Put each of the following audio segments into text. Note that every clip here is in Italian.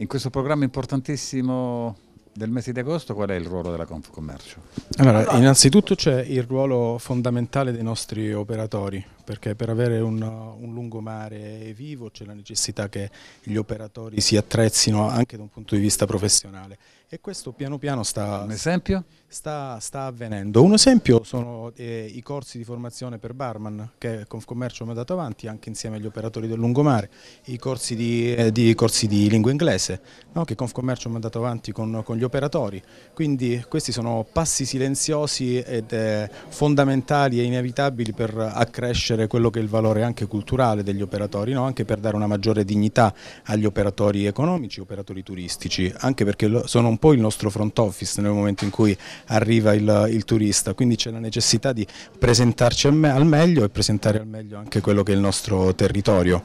In questo programma importantissimo del mese di agosto qual è il ruolo della Confcommercio? Allora, innanzitutto c'è il ruolo fondamentale dei nostri operatori, perché per avere un, un lungomare vivo c'è la necessità che gli operatori si attrezzino anche da un punto di vista professionale e questo piano piano sta, sta, sta avvenendo. Un esempio sono eh, i corsi di formazione per barman che Confcommercio mi ha dato avanti anche insieme agli operatori del lungomare, i corsi di, eh, di, corsi di lingua inglese no? che Confcommercio mi ha dato avanti con, con, gli operatori. Quindi questi sono passi silenziosi ed eh, fondamentali e inevitabili per accrescere quello che è il valore anche culturale degli operatori, no? anche per dare una maggiore dignità agli operatori economici, operatori turistici, anche perché sono un po' il nostro front office nel momento in cui arriva il, il turista, quindi c'è la necessità di presentarci al, me al meglio e presentare al meglio anche quello che è il nostro territorio.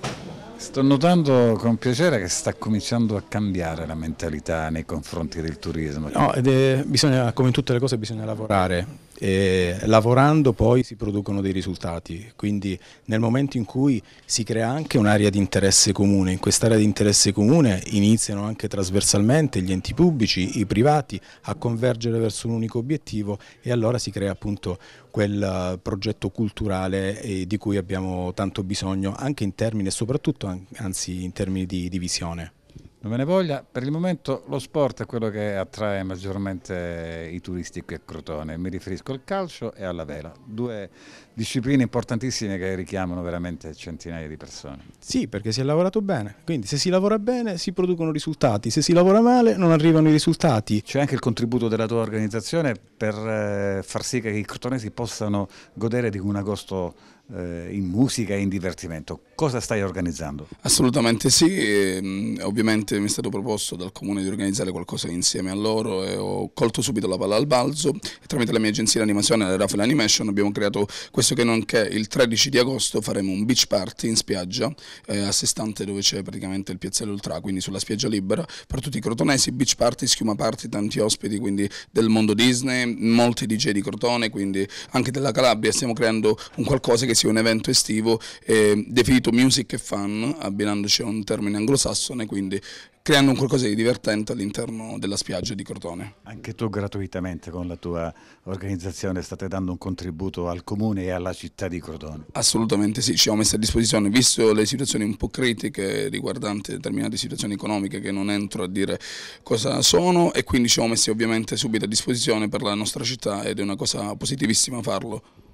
Sto notando con piacere che sta cominciando a cambiare la mentalità nei confronti del turismo. No, ed è, bisogna, come in tutte le cose bisogna lavorare. E lavorando poi si producono dei risultati, quindi nel momento in cui si crea anche un'area di interesse comune, in quest'area di interesse comune iniziano anche trasversalmente gli enti pubblici, i privati a convergere verso un unico obiettivo e allora si crea appunto quel progetto culturale eh, di cui abbiamo tanto bisogno anche in termini e soprattutto anzi in termini di, di visione non me ne voglia, per il momento lo sport è quello che attrae maggiormente i turisti qui a Crotone, mi riferisco al calcio e alla vela, due discipline importantissime che richiamano veramente centinaia di persone. Sì, perché si è lavorato bene, quindi se si lavora bene si producono risultati, se si lavora male non arrivano i risultati. C'è anche il contributo della tua organizzazione per eh, far sì che i crotonesi possano godere di un agosto eh, in musica e in divertimento. Cosa stai organizzando? Assolutamente sì, ehm, ovviamente mi è stato proposto dal comune di organizzare qualcosa insieme a loro e ho colto subito la palla al balzo e tramite la mia agenzia di animazione, Rafael Animation, abbiamo creato questo che non che il 13 di agosto faremo un beach party in spiaggia eh, a Sestante dove c'è praticamente il piazzale Ultra, quindi sulla spiaggia libera per tutti i crotonesi, beach party, schiuma party, tanti ospiti quindi del mondo Disney, molti DJ di Crotone, quindi anche della Calabria, stiamo creando un qualcosa che sia un evento estivo eh, definito music e fun, abbinandoci a un termine anglosassone, quindi creando un qualcosa di divertente all'interno della spiaggia di Crotone. Anche tu gratuitamente con la tua organizzazione state dando un contributo al comune e alla città di Crotone? Assolutamente sì, ci siamo messi a disposizione, visto le situazioni un po' critiche riguardanti determinate situazioni economiche che non entro a dire cosa sono e quindi ci siamo messi ovviamente subito a disposizione per la nostra città ed è una cosa positivissima farlo.